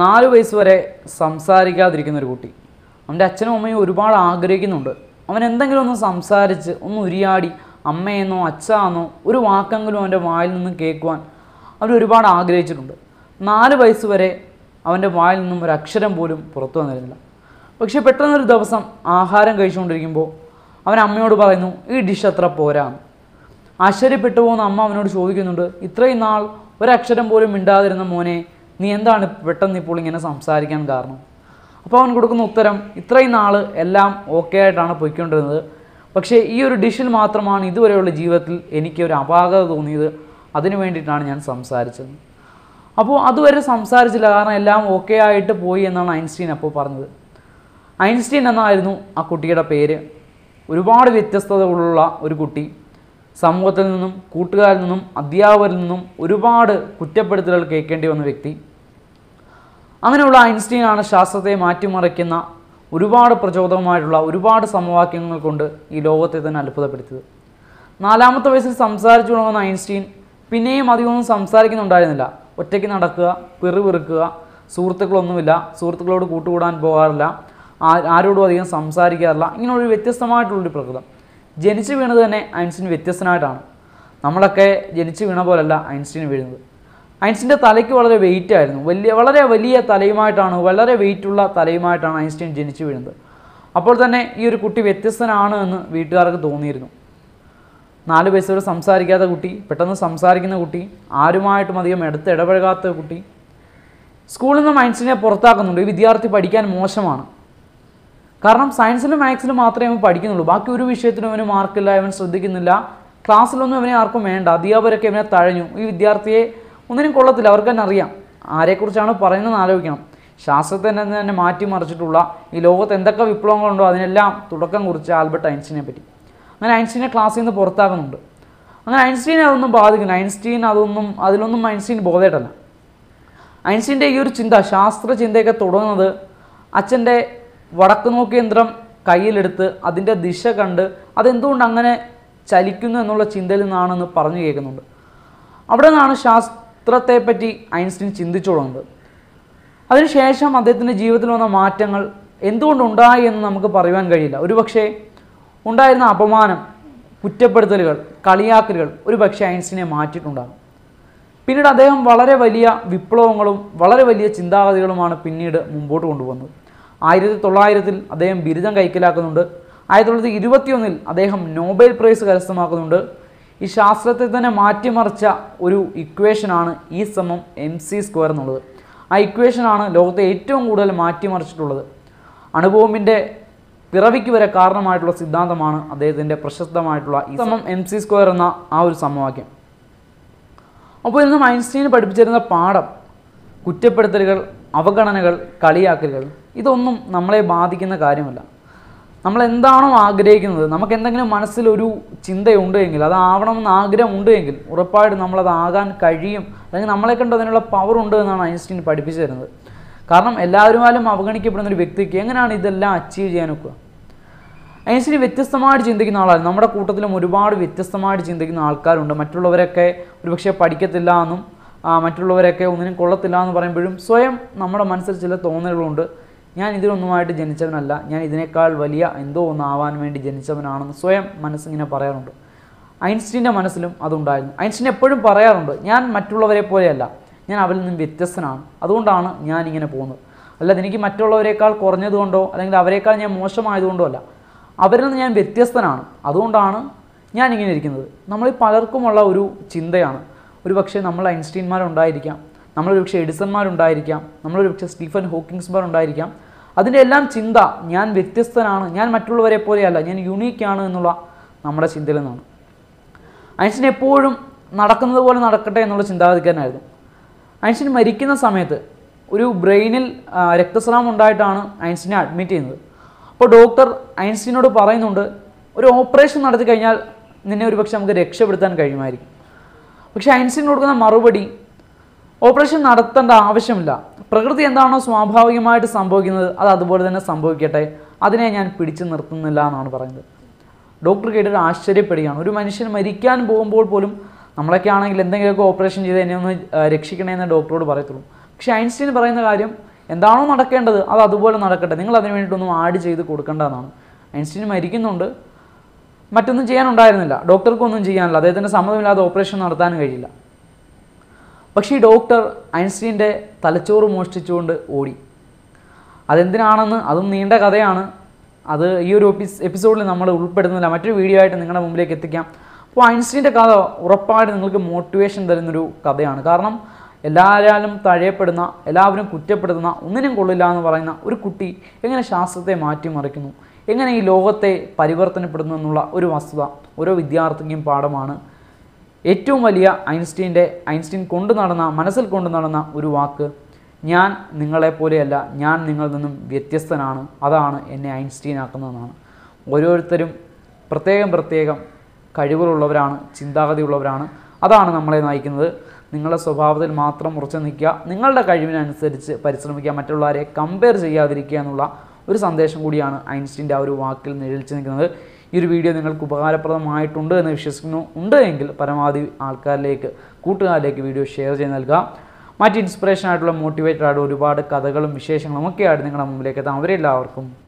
നാല് വയസ്സ് വരെ സംസാരിക്കാതിരിക്കുന്ന ഒരു കുട്ടി അവൻ്റെ അച്ഛനും അമ്മയും ഒരുപാട് ആഗ്രഹിക്കുന്നുണ്ട് അവൻ എന്തെങ്കിലും ഒന്ന് സംസാരിച്ച് ഒന്ന് ഉരിയാടി അമ്മയെന്നോ അച്ഛാന്നോ ഒരു വാക്കെങ്കിലും അവൻ്റെ വായിൽ നിന്നും കേൾക്കുവാൻ അവർ ഒരുപാട് ആഗ്രഹിച്ചിട്ടുണ്ട് നാല് വയസ്സ് വരെ അവൻ്റെ വായിൽ നിന്നും ഒരു അക്ഷരം പോലും പുറത്തു വന്നിരുന്നില്ല പക്ഷേ പെട്ടെന്നൊരു ദിവസം ആഹാരം കഴിച്ചുകൊണ്ടിരിക്കുമ്പോൾ അവൻ അമ്മയോട് പറയുന്നു ഈ ഡിഷ് അത്ര പോരാന്ന് ആശ്ചര്യപ്പെട്ടു പോകുന്ന അമ്മ അവനോട് ചോദിക്കുന്നുണ്ട് ഇത്രയും നാൾ ഒരക്ഷരം പോലും മിണ്ടാതിരുന്ന മോനെ നീ എന്താണ് പെട്ടെന്ന് ഇപ്പോൾ ഇങ്ങനെ സംസാരിക്കാൻ കാരണം അപ്പോൾ അവൻ കൊടുക്കുന്ന ഉത്തരം ഇത്രയും നാൾ എല്ലാം ഓക്കെ ആയിട്ടാണ് പോയിക്കൊണ്ടിരുന്നത് പക്ഷേ ഈ ഒരു ഡിഷിൽ മാത്രമാണ് ഇതുവരെയുള്ള ജീവിതത്തിൽ എനിക്ക് ഒരു അപാകത തോന്നിയത് അതിനു വേണ്ടിയിട്ടാണ് ഞാൻ സംസാരിച്ചത് അപ്പോൾ അതുവരെ സംസാരിച്ചില്ല കാരണം എല്ലാം ഓക്കെ ആയിട്ട് പോയി എന്നാണ് ഐൻസ്റ്റീൻ അപ്പോൾ പറഞ്ഞത് ഐൻസ്റ്റീൻ എന്നായിരുന്നു ആ കുട്ടിയുടെ പേര് ഒരുപാട് വ്യത്യസ്തതകളുള്ള ഒരു കുട്ടി സമൂഹത്തിൽ നിന്നും കൂട്ടുകാരിൽ നിന്നും അധ്യാപകരിൽ നിന്നും ഒരുപാട് കുറ്റപ്പെടുത്തലുകൾ കേൾക്കേണ്ടി വന്ന വ്യക്തി അങ്ങനെയുള്ള ഐൻസ്റ്റീനാണ് ശാസ്ത്രത്തെ മാറ്റിമറിക്കുന്ന ഒരുപാട് പ്രചോദകമായിട്ടുള്ള ഒരുപാട് സമവാക്യങ്ങൾ കൊണ്ട് ഈ ലോകത്തെ തന്നെ അത്ഭുതപ്പെടുത്തിയത് നാലാമത്തെ വയസ്സിൽ സംസാരിച്ചു തുടങ്ങുന്ന ഐൻസ്റ്റീൻ പിന്നെയും അധികമൊന്നും സംസാരിക്കുന്നുണ്ടായിരുന്നില്ല ഒറ്റയ്ക്ക് നടക്കുക പിറുപിറുക്കുക സുഹൃത്തുക്കളൊന്നുമില്ല സുഹൃത്തുക്കളോട് കൂട്ടുകൂടാൻ പോകാറില്ല ആരോടും അധികം സംസാരിക്കാറില്ല ഇങ്ങനെ ഒരു വ്യത്യസ്തമായിട്ടുള്ളൊരു പ്രകൃതം ജനിച്ചു വീണത് തന്നെ ഐൻസ്റ്റീൻ വ്യത്യസ്തനായിട്ടാണ് നമ്മളൊക്കെ ജനിച്ചു വീണ പോലല്ല ഐൻസ്റ്റീൻ വീഴുന്നത് ഐൻസ്റ്റീൻ്റെ തലയ്ക്ക് വളരെ വെയിറ്റ് ആയിരുന്നു വലിയ വളരെ വലിയ തലയുമായിട്ടാണ് വളരെ വെയിറ്റുള്ള തലയുമായിട്ടാണ് ഐൻസ്റ്റീൻ ജനിച്ചു വീഴുന്നത് അപ്പോൾ തന്നെ ഈ ഒരു കുട്ടി വ്യത്യസ്തനാണ് എന്ന് വീട്ടുകാർക്ക് തോന്നിയിരുന്നു നാല് വയസ്സുവരെ സംസാരിക്കാത്ത കുട്ടി പെട്ടെന്ന് സംസാരിക്കുന്ന കുട്ടി ആരുമായിട്ടും അധികം എടുത്ത് ഇടപഴകാത്ത കുട്ടി സ്കൂളിൽ നിന്ന് മൈൻസിനെ പുറത്താക്കുന്നുണ്ട് ഈ വിദ്യാർത്ഥി പഠിക്കാൻ മോശമാണ് കാരണം സയൻസിലും മാത്സിലും മാത്രമേ അവൻ പഠിക്കുന്നുള്ളൂ ബാക്കി ഒരു വിഷയത്തിനും അവന് മാർക്കില്ല അവൻ ശ്രദ്ധിക്കുന്നില്ല ക്ലാസ്സിലൊന്നും അവനെ ആർക്കും വേണ്ട അധ്യാപകരൊക്കെ അവനെ തഴഞ്ഞു ഈ വിദ്യാർത്ഥിയെ ഒന്നിനും കൊള്ളത്തില്ല അവർക്ക് തന്നെ അറിയാം ആരെക്കുറിച്ചാണ് പറയുന്നതെന്ന് ആലോചിക്കണം ശാസ്ത്രത്തെ തന്നെ മാറ്റിമറിച്ചിട്ടുള്ള ഈ ലോകത്ത് എന്തൊക്കെ വിപ്ലവങ്ങളുണ്ടോ അതിനെല്ലാം തുടക്കം കുറിച്ച ആൽബർട്ട് ഐൻസ്റ്റീനെ പറ്റി അങ്ങനെ ഐൻസ്റ്റീനെ ക്ലാസ്സിൽ നിന്ന് പുറത്താക്കുന്നുണ്ട് അങ്ങനെ ഐൻസ്റ്റീൻ അതൊന്നും ബാധിക്കുന്നു ഐൻസ്റ്റീൻ അതൊന്നും അതിലൊന്നും ഐൻസ്റ്റീൻ ബോധേട്ടല്ല ഐൻസ്റ്റീൻ്റെ ഈ ഒരു ചിന്ത ശാസ്ത്ര ചിന്തയൊക്കെ തുടങ്ങുന്നത് അച്ഛൻ്റെ വടക്ക് നോക്കി യന്ത്രം കയ്യിലെടുത്ത് അതിൻ്റെ ദിശ കണ്ട് അതെന്തുകൊണ്ട് അങ്ങനെ ചലിക്കുന്നു എന്നുള്ള ചിന്തയിൽ നിന്നാണെന്ന് പറഞ്ഞു കേൾക്കുന്നുണ്ട് അവിടെ നിന്നാണ് ശാസ് ശാസ്ത്രത്തെപ്പറ്റി ഐൻസ്റ്റീൻ ചിന്തിച്ചോളുണ്ട് അതിനുശേഷം അദ്ദേഹത്തിൻ്റെ ജീവിതത്തിൽ വന്ന മാറ്റങ്ങൾ എന്തുകൊണ്ടുണ്ടായി എന്ന് നമുക്ക് പറയുവാൻ കഴിയില്ല പക്ഷേ ഉണ്ടായിരുന്ന അപമാനം കുറ്റപ്പെടുത്തലുകൾ കളിയാക്കലുകൾ ഒരു പക്ഷേ ഐൻസ്റ്റീനെ മാറ്റിയിട്ടുണ്ടാകും പിന്നീട് അദ്ദേഹം വളരെ വലിയ വിപ്ലവങ്ങളും വളരെ വലിയ ചിന്താഗതികളുമാണ് പിന്നീട് മുമ്പോട്ട് കൊണ്ടുവന്നത് ആയിരത്തി തൊള്ളായിരത്തിൽ അദ്ദേഹം ബിരുദം കൈക്കലാക്കുന്നുണ്ട് ആയിരത്തി തൊള്ളായിരത്തി ഇരുപത്തിയൊന്നിൽ അദ്ദേഹം നോബൽ പ്രൈസ് കരസ്ഥമാക്കുന്നുണ്ട് ഈ ശാസ്ത്രത്തെ തന്നെ മാറ്റിമറിച്ച ഒരു ഇക്വേഷനാണ് ഈ e സമം എം സി സ്ക്വയർ എന്നുള്ളത് ആ ഇക്വേഷനാണ് ലോകത്തെ ഏറ്റവും കൂടുതൽ മാറ്റിമറിച്ചിട്ടുള്ളത് അണുബോമിൻ്റെ പിറവിക്ക് വരെ കാരണമായിട്ടുള്ള സിദ്ധാന്തമാണ് അദ്ദേഹത്തിൻ്റെ പ്രശസ്തമായിട്ടുള്ള ഈ e സമം എം സി സ്ക്വയർ എന്ന ആ ഒരു സമവാക്യം അപ്പോൾ ഇന്ന് ഐൻസ്റ്റീന് പഠിപ്പിച്ചിരുന്ന പാഠം കുറ്റപ്പെടുത്തലുകൾ അവഗണനകൾ കളിയാക്കലുകൾ ഇതൊന്നും നമ്മളെ ബാധിക്കുന്ന കാര്യമല്ല നമ്മൾ എന്താണോ ആഗ്രഹിക്കുന്നത് നമുക്ക് എന്തെങ്കിലും മനസ്സിലൊരു ചിന്തയുണ്ട് എങ്കിൽ അതാവണമെന്ന് ആഗ്രഹമുണ്ട് എങ്കിൽ ഉറപ്പായിട്ടും നമ്മളത് ആകാൻ കഴിയും അല്ലെങ്കിൽ നമ്മളെ കണ്ട് അതിനുള്ള പവർ ഉണ്ട് എന്നാണ് ഐൻസ്റ്റീൻ പഠിപ്പിച്ചു തരുന്നത് കാരണം എല്ലാവരുമാലും അവഗണിക്കപ്പെടുന്ന ഒരു വ്യക്തിക്ക് എങ്ങനെയാണ് ഇതെല്ലാം അച്ചീവ് ചെയ്യാനൊക്കെ ഐൻസ്റ്റീൻ വ്യത്യസ്തമായിട്ട് ചിന്തിക്കുന്ന ആളാണ് നമ്മുടെ കൂട്ടത്തിലും ഒരുപാട് വ്യത്യസ്തമായിട്ട് ചിന്തിക്കുന്ന ആൾക്കാരുണ്ട് മറ്റുള്ളവരൊക്കെ ഒരുപക്ഷെ പഠിക്കത്തില്ല എന്നും മറ്റുള്ളവരൊക്കെ ഒന്നിനും കൊള്ളത്തില്ല എന്ന് പറയുമ്പോഴും സ്വയം നമ്മുടെ മനസ്സിൽ ചില തോന്നലുകളുണ്ട് ഞാൻ ഇതിനൊന്നുമായിട്ട് ജനിച്ചവനല്ല ഞാൻ ഇതിനേക്കാൾ വലിയ എന്തോ ഒന്നാവാൻ വേണ്ടി ജനിച്ചവനാണെന്ന് സ്വയം മനസ്സിങ്ങനെ പറയാറുണ്ട് ഐൻസ്റ്റീൻ്റെ മനസ്സിലും അതുണ്ടായിരുന്നു ഐൻസ്റ്റീൻ എപ്പോഴും പറയാറുണ്ട് ഞാൻ മറ്റുള്ളവരെ പോലെയല്ല ഞാൻ അവരിൽ നിന്നും വ്യത്യസ്തനാണ് അതുകൊണ്ടാണ് ഞാൻ ഇങ്ങനെ പോകുന്നത് അല്ലാതെ എനിക്ക് മറ്റുള്ളവരെക്കാൾ കുറഞ്ഞതുകൊണ്ടോ അല്ലെങ്കിൽ അവരെക്കാൾ ഞാൻ മോശമായതുകൊണ്ടോ അല്ല അവരിൽ നിന്ന് ഞാൻ വ്യത്യസ്തനാണ് അതുകൊണ്ടാണ് ഞാൻ ഇങ്ങനെ ഇരിക്കുന്നത് നമ്മൾ പലർക്കുമുള്ള ഒരു ചിന്തയാണ് ഒരു പക്ഷേ നമ്മൾ ഐൻസ്റ്റീൻമാരുണ്ടായിരിക്കാം നമ്മളൊരു പക്ഷേ എഡിസന്മാരുണ്ടായിരിക്കാം നമ്മളൊരു പക്ഷേ സ്റ്റീഫൻ ഹോക്കിങ്സ്മാർ ഉണ്ടായിരിക്കാം അതിൻ്റെ എല്ലാം ചിന്ത ഞാൻ വ്യത്യസ്തനാണ് ഞാൻ മറ്റുള്ളവരെ പോലെയല്ല ഞാൻ യുണീക്കാണ് എന്നുള്ള നമ്മുടെ ചിന്തയിൽ നിന്നാണ് ഐൻസ്റ്റീൻ എപ്പോഴും നടക്കുന്നത് പോലെ നടക്കട്ടെ എന്നുള്ള ചിന്താഗതിക്കാരനായിരുന്നു ഐൻസ്റ്റീൻ മരിക്കുന്ന സമയത്ത് ഒരു ബ്രെയിനിൽ രക്തസ്രാവം ഉണ്ടായിട്ടാണ് ഐൻസ്റ്റീനെ അഡ്മിറ്റ് ചെയ്യുന്നത് അപ്പോൾ ഡോക്ടർ ഐൻസ്റ്റീനോട് പറയുന്നുണ്ട് ഒരു ഓപ്പറേഷൻ നടത്തി കഴിഞ്ഞാൽ നിന്നെ ഒരുപക്ഷെ നമുക്ക് രക്ഷപ്പെടുത്താൻ കഴിയുമായിരിക്കും പക്ഷേ ഐൻസ്റ്റീൻ കൊടുക്കുന്ന മറുപടി ഓപ്പറേഷൻ നടത്തേണ്ട ആവശ്യമില്ല പ്രകൃതി എന്താണോ സ്വാഭാവികമായിട്ട് സംഭവിക്കുന്നത് അത് അതുപോലെ തന്നെ സംഭവിക്കട്ടെ അതിനെ ഞാൻ പിടിച്ചു നിർത്തുന്നില്ല എന്നാണ് പറയുന്നത് ഡോക്ടർ കേട്ടിട്ട് ആശ്ചര്യപ്പെടുകയാണ് ഒരു മനുഷ്യൻ മരിക്കാൻ പോകുമ്പോൾ പോലും നമ്മളൊക്കെ ആണെങ്കിൽ എന്തെങ്കിലുമൊക്കെ ഓപ്പറേഷൻ ചെയ്ത് എന്നെ ഒന്ന് രക്ഷിക്കണമെന്ന് ഡോക്ടറോട് പറയത്തുള്ളൂ പക്ഷേ ഐൻസ്റ്റീൻ പറയുന്ന കാര്യം എന്താണോ നടക്കേണ്ടത് അത് അതുപോലെ നടക്കട്ടെ നിങ്ങൾ അതിന് വേണ്ടിയിട്ടൊന്നും ആഡ് ചെയ്ത് കൊടുക്കേണ്ടതാണ് ഐൻസ്റ്റീൻ മരിക്കുന്നുണ്ട് മറ്റൊന്നും ചെയ്യാനുണ്ടായിരുന്നില്ല ഡോക്ടർക്കൊന്നും ചെയ്യാനില്ല അദ്ദേഹത്തിൻ്റെ സമ്മതമില്ലാതെ ഓപ്പറേഷൻ നടത്താനും കഴിയില്ല പക്ഷേ ഈ ഡോക്ടർ ഐൻസ്റ്റീൻ്റെ തലച്ചോറ് മോഷ്ടിച്ചുകൊണ്ട് ഓടി അതെന്തിനാണെന്ന് അതും നീണ്ട കഥയാണ് അത് ഈ ഒരു എപ്പിസോഡിൽ നമ്മൾ ഉൾപ്പെടുന്നില്ല മറ്റൊരു വീഡിയോ ആയിട്ട് നിങ്ങളുടെ മുമ്പിലേക്ക് എത്തിക്കാം അപ്പോൾ ഐൻസ്റ്റീൻ്റെ കഥ ഉറപ്പായിട്ട് നിങ്ങൾക്ക് മോട്ടിവേഷൻ തരുന്നൊരു കഥയാണ് കാരണം എല്ലാവരും തഴയപ്പെടുന്ന എല്ലാവരും കുറ്റപ്പെടുത്തുന്ന ഒന്നിനും കൊള്ളില്ല എന്ന് പറയുന്ന ഒരു കുട്ടി എങ്ങനെ ശാസ്ത്രത്തെ മാറ്റിമറിക്കുന്നു എങ്ങനെ ഈ ലോകത്തെ പരിവർത്തനപ്പെടുന്നു എന്നുള്ള ഒരു വസ്തുത ഓരോ വിദ്യാർത്ഥിക്കും പാഠമാണ് ഏറ്റവും വലിയ ഐൻസ്റ്റീൻ്റെ ഐൻസ്റ്റീൻ കൊണ്ടു നടന്ന മനസ്സിൽ കൊണ്ടു നടന്ന ഒരു വാക്ക് ഞാൻ നിങ്ങളെപ്പോലെയല്ല ഞാൻ നിങ്ങളിൽ നിന്നും വ്യത്യസ്തനാണ് അതാണ് എന്നെ ഐൻസ്റ്റീൻ ആക്കുന്നതെന്നാണ് ഓരോരുത്തരും പ്രത്യേകം പ്രത്യേകം കഴിവുകളുള്ളവരാണ് ചിന്താഗതിയുള്ളവരാണ് അതാണ് നമ്മളെ നയിക്കുന്നത് നിങ്ങളുടെ സ്വഭാവത്തിൽ മാത്രം ഉറച്ചു നിൽക്കുക നിങ്ങളുടെ കഴിവിനനുസരിച്ച് പരിശ്രമിക്കുക മറ്റുള്ളവരെ കമ്പയർ ചെയ്യാതിരിക്കുക എന്നുള്ള ഒരു സന്ദേശം കൂടിയാണ് ഐൻസ്റ്റീൻ്റെ ആ ഒരു വാക്കിൽ നിഴലിച്ച് നിൽക്കുന്നത് ഈ ഒരു വീഡിയോ നിങ്ങൾക്ക് ഉപകാരപ്രദമായിട്ടുണ്ട് എന്ന് വിശ്വസിക്കുന്നു ഉണ്ട് എങ്കിൽ പരമാവധി ആൾക്കാരിലേക്ക് കൂട്ടുകാരിലേക്ക് വീഡിയോ ഷെയർ ചെയ്ത് നൽകാം മറ്റ് ഇൻസ്പിറേഷൻ ആയിട്ടുള്ള മോട്ടിവേറ്റഡ് ആയിട്ട് ഒരുപാട് കഥകളും വിശേഷങ്ങളും ഒക്കെയായിട്ട് നിങ്ങളുടെ മുമ്പിലേക്ക് എത്താം അവരെല്ലാവർക്കും